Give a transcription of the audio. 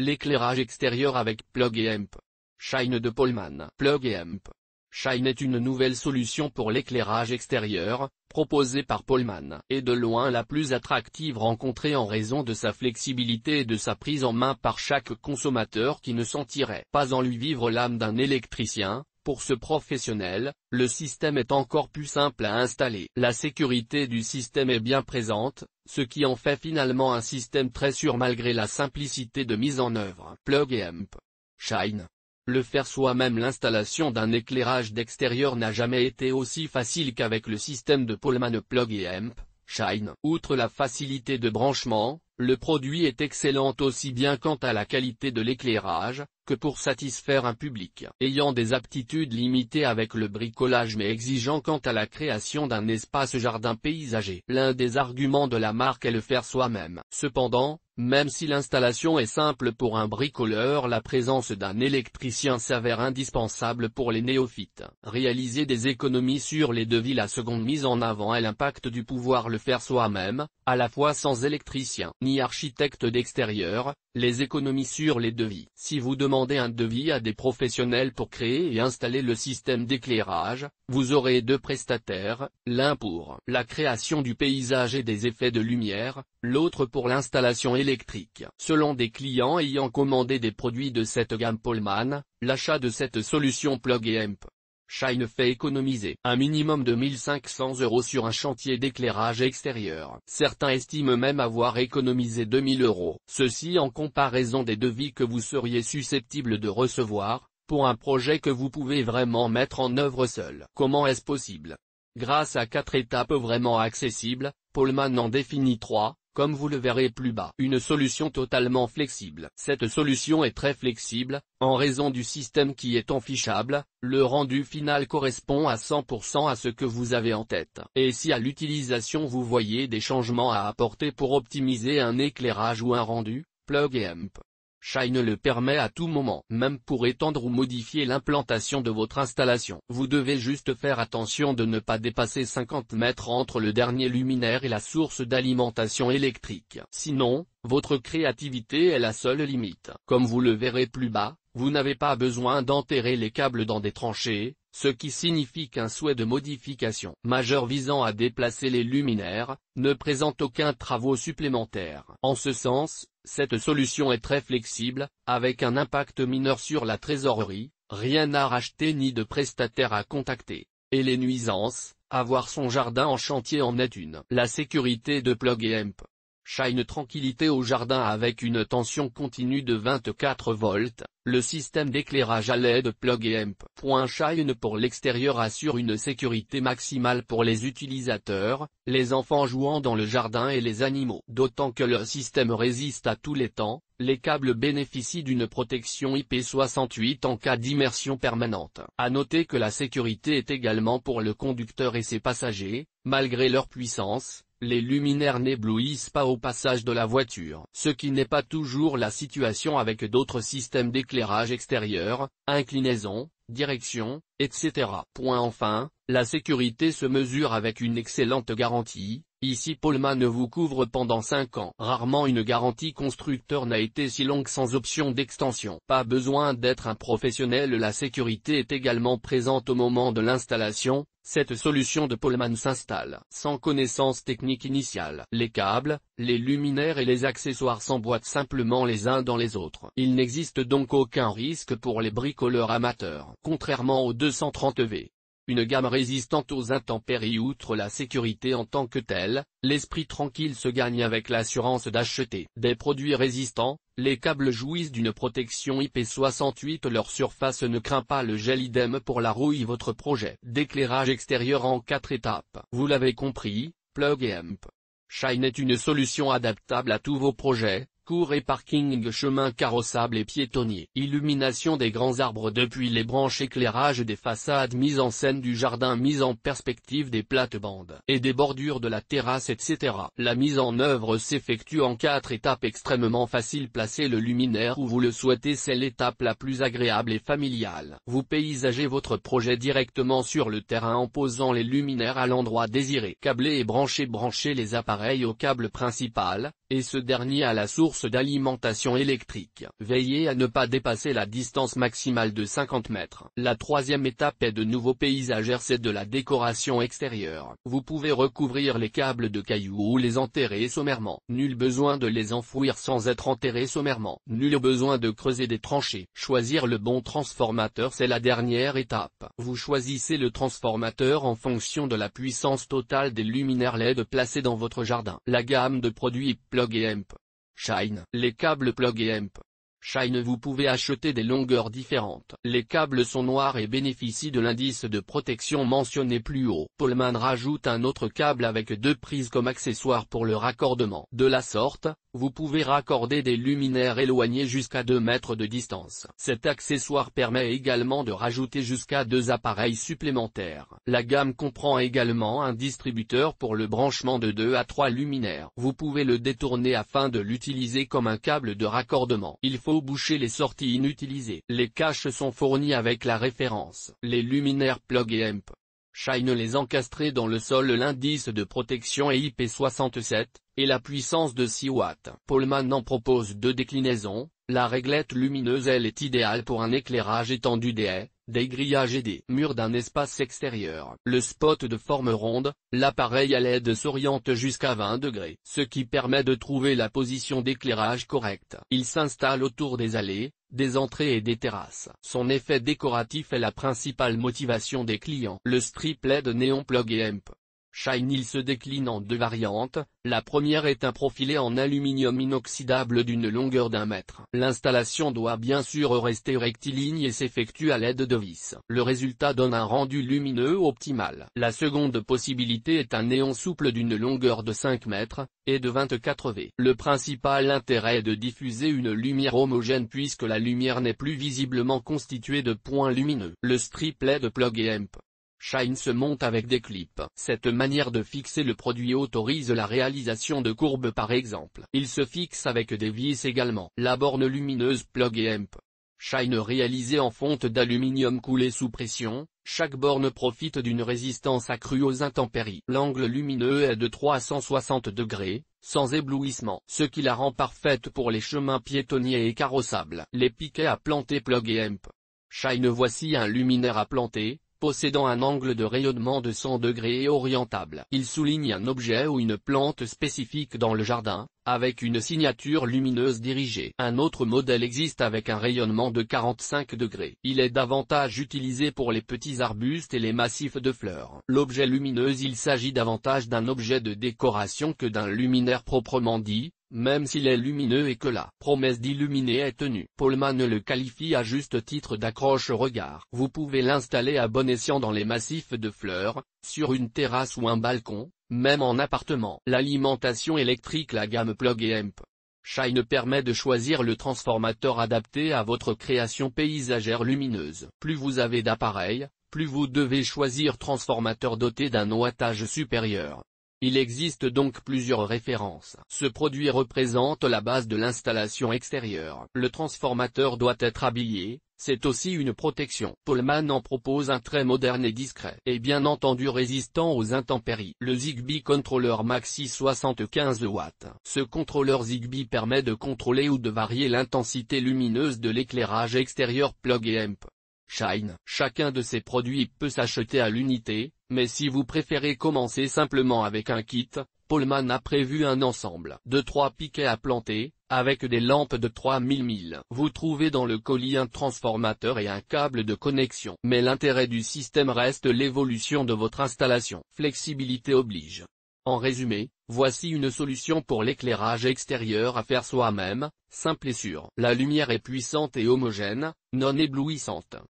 L'éclairage extérieur avec Plug et Shine de Polman Plug et Shine est une nouvelle solution pour l'éclairage extérieur, proposée par Pullman, et de loin la plus attractive rencontrée en raison de sa flexibilité et de sa prise en main par chaque consommateur qui ne sentirait pas en lui vivre l'âme d'un électricien, pour ce professionnel, le système est encore plus simple à installer. La sécurité du système est bien présente, ce qui en fait finalement un système très sûr malgré la simplicité de mise en œuvre. Plug Amp. Shine. Le faire soi-même l'installation d'un éclairage d'extérieur n'a jamais été aussi facile qu'avec le système de Pullman Plug et Amp. Shine. Outre la facilité de branchement, le produit est excellent aussi bien quant à la qualité de l'éclairage, pour satisfaire un public ayant des aptitudes limitées avec le bricolage mais exigeant quant à la création d'un espace jardin paysager. L'un des arguments de la marque est le faire soi-même. Cependant, même si l'installation est simple pour un bricoleur la présence d'un électricien s'avère indispensable pour les néophytes. Réaliser des économies sur les devis La seconde mise en avant est l'impact du pouvoir le faire soi-même, à la fois sans électricien ni architecte d'extérieur, les économies sur les devis. Si vous demandez un devis à des professionnels pour créer et installer le système d'éclairage, vous aurez deux prestataires, l'un pour la création du paysage et des effets de lumière, l'autre pour l'installation électrique. Selon des clients ayant commandé des produits de cette gamme Polman, l'achat de cette solution Plug Amp Shine fait économiser un minimum de 1500 euros sur un chantier d'éclairage extérieur. Certains estiment même avoir économisé 2000 euros. Ceci en comparaison des devis que vous seriez susceptible de recevoir, pour un projet que vous pouvez vraiment mettre en œuvre seul. Comment est-ce possible Grâce à quatre étapes vraiment accessibles, Paulman en définit trois, comme vous le verrez plus bas. Une solution totalement flexible. Cette solution est très flexible, en raison du système qui est enfichable, le rendu final correspond à 100% à ce que vous avez en tête. Et si à l'utilisation vous voyez des changements à apporter pour optimiser un éclairage ou un rendu, Plug Amp Shine le permet à tout moment, même pour étendre ou modifier l'implantation de votre installation. Vous devez juste faire attention de ne pas dépasser 50 mètres entre le dernier luminaire et la source d'alimentation électrique. Sinon, votre créativité est la seule limite. Comme vous le verrez plus bas, vous n'avez pas besoin d'enterrer les câbles dans des tranchées, ce qui signifie qu'un souhait de modification majeure visant à déplacer les luminaires, ne présente aucun travaux supplémentaires. En ce sens, cette solution est très flexible, avec un impact mineur sur la trésorerie, rien à racheter ni de prestataire à contacter. Et les nuisances, avoir son jardin en chantier en est une. La sécurité de Plug Amp Shine tranquillité au jardin avec une tension continue de 24 volts, le système d'éclairage à LED plug amp. Shine pour l'extérieur assure une sécurité maximale pour les utilisateurs, les enfants jouant dans le jardin et les animaux. D'autant que le système résiste à tous les temps, les câbles bénéficient d'une protection IP68 en cas d'immersion permanente. À noter que la sécurité est également pour le conducteur et ses passagers, malgré leur puissance, les luminaires n'éblouissent pas au passage de la voiture. Ce qui n'est pas toujours la situation avec d'autres systèmes d'éclairage extérieur, inclinaison, direction, etc. Point enfin, la sécurité se mesure avec une excellente garantie, ici Polma ne vous couvre pendant 5 ans. Rarement une garantie constructeur n'a été si longue sans option d'extension. Pas besoin d'être un professionnel la sécurité est également présente au moment de l'installation, cette solution de Polman s'installe. Sans connaissance technique initiale, les câbles, les luminaires et les accessoires s'emboîtent simplement les uns dans les autres. Il n'existe donc aucun risque pour les bricoleurs amateurs. Contrairement aux deux 230V. Une gamme résistante aux intempéries outre la sécurité en tant que telle, l'esprit tranquille se gagne avec l'assurance d'acheter des produits résistants, les câbles jouissent d'une protection IP68 leur surface ne craint pas le gel idem pour la rouille votre projet d'éclairage extérieur en 4 étapes. Vous l'avez compris, Plug Amp. Shine est une solution adaptable à tous vos projets, cours et parking chemin carrossable et piétonnier. Illumination des grands arbres depuis les branches éclairage des façades mise en scène du jardin mise en perspective des plates-bandes et des bordures de la terrasse etc. La mise en œuvre s'effectue en quatre étapes extrêmement faciles placez le luminaire où vous le souhaitez c'est l'étape la plus agréable et familiale. Vous paysagez votre projet directement sur le terrain en posant les luminaires à l'endroit désiré. Câblé et brancher brancher les appareils au câble principal, et ce dernier à la source d'alimentation électrique. Veillez à ne pas dépasser la distance maximale de 50 mètres. La troisième étape est de nouveaux paysagers, c'est de la décoration extérieure. Vous pouvez recouvrir les câbles de cailloux ou les enterrer sommairement. Nul besoin de les enfouir sans être enterrés sommairement. Nul besoin de creuser des tranchées. Choisir le bon transformateur c'est la dernière étape. Vous choisissez le transformateur en fonction de la puissance totale des luminaires LED placés dans votre jardin. La gamme de produits Plug et Amp, Shine. Les câbles plug et amp. Shine vous pouvez acheter des longueurs différentes. Les câbles sont noirs et bénéficient de l'indice de protection mentionné plus haut. Pullman rajoute un autre câble avec deux prises comme accessoire pour le raccordement. De la sorte, vous pouvez raccorder des luminaires éloignés jusqu'à 2 mètres de distance. Cet accessoire permet également de rajouter jusqu'à deux appareils supplémentaires. La gamme comprend également un distributeur pour le branchement de 2 à 3 luminaires. Vous pouvez le détourner afin de l'utiliser comme un câble de raccordement. Il faut boucher les sorties inutilisées. Les caches sont fournies avec la référence. Les luminaires plug et amp. Shine les encastrer dans le sol l'indice de protection est IP67, et la puissance de 6 watts. Pullman en propose deux déclinaisons, la réglette lumineuse elle est idéale pour un éclairage étendu des haies, des grillages et des murs d'un espace extérieur. Le spot de forme ronde, l'appareil à l'aide s'oriente jusqu'à 20 degrés, ce qui permet de trouver la position d'éclairage correcte. Il s'installe autour des allées, des entrées et des terrasses. Son effet décoratif est la principale motivation des clients. Le strip LED néon plug et amp, Shine se décline en deux variantes, la première est un profilé en aluminium inoxydable d'une longueur d'un mètre. L'installation doit bien sûr rester rectiligne et s'effectue à l'aide de vis. Le résultat donne un rendu lumineux optimal. La seconde possibilité est un néon souple d'une longueur de 5 mètres, et de 24 V. Le principal intérêt est de diffuser une lumière homogène puisque la lumière n'est plus visiblement constituée de points lumineux. Le strip LED plug et amp Shine se monte avec des clips. Cette manière de fixer le produit autorise la réalisation de courbes par exemple. Il se fixe avec des vis également. La borne lumineuse plug et amp. Shine réalisée en fonte d'aluminium coulée sous pression, chaque borne profite d'une résistance accrue aux intempéries. L'angle lumineux est de 360 degrés, sans éblouissement, ce qui la rend parfaite pour les chemins piétonniers et carrossables. Les piquets à planter plug et amp. Shine voici un luminaire à planter, possédant un angle de rayonnement de 100 degrés et orientable. Il souligne un objet ou une plante spécifique dans le jardin, avec une signature lumineuse dirigée. Un autre modèle existe avec un rayonnement de 45 degrés. Il est davantage utilisé pour les petits arbustes et les massifs de fleurs. L'objet lumineux Il s'agit davantage d'un objet de décoration que d'un luminaire proprement dit, même s'il est lumineux et que la promesse d'illuminer est tenue. Paulman le qualifie à juste titre d'accroche-regard. Vous pouvez l'installer à bon escient dans les massifs de fleurs, sur une terrasse ou un balcon, même en appartement. L'alimentation électrique La gamme Plug et Shine permet de choisir le transformateur adapté à votre création paysagère lumineuse. Plus vous avez d'appareils, plus vous devez choisir transformateur doté d'un wattage supérieur. Il existe donc plusieurs références. Ce produit représente la base de l'installation extérieure. Le transformateur doit être habillé, c'est aussi une protection. Pullman en propose un très moderne et discret, et bien entendu résistant aux intempéries. Le Zigbee Controller Maxi 75 w Ce contrôleur Zigbee permet de contrôler ou de varier l'intensité lumineuse de l'éclairage extérieur plug et amp. Shine. Chacun de ces produits peut s'acheter à l'unité, mais si vous préférez commencer simplement avec un kit, Paulman a prévu un ensemble de trois piquets à planter, avec des lampes de 3000 mille. Vous trouvez dans le colis un transformateur et un câble de connexion. Mais l'intérêt du système reste l'évolution de votre installation. Flexibilité oblige. En résumé, voici une solution pour l'éclairage extérieur à faire soi-même, simple et sûr. La lumière est puissante et homogène, non éblouissante.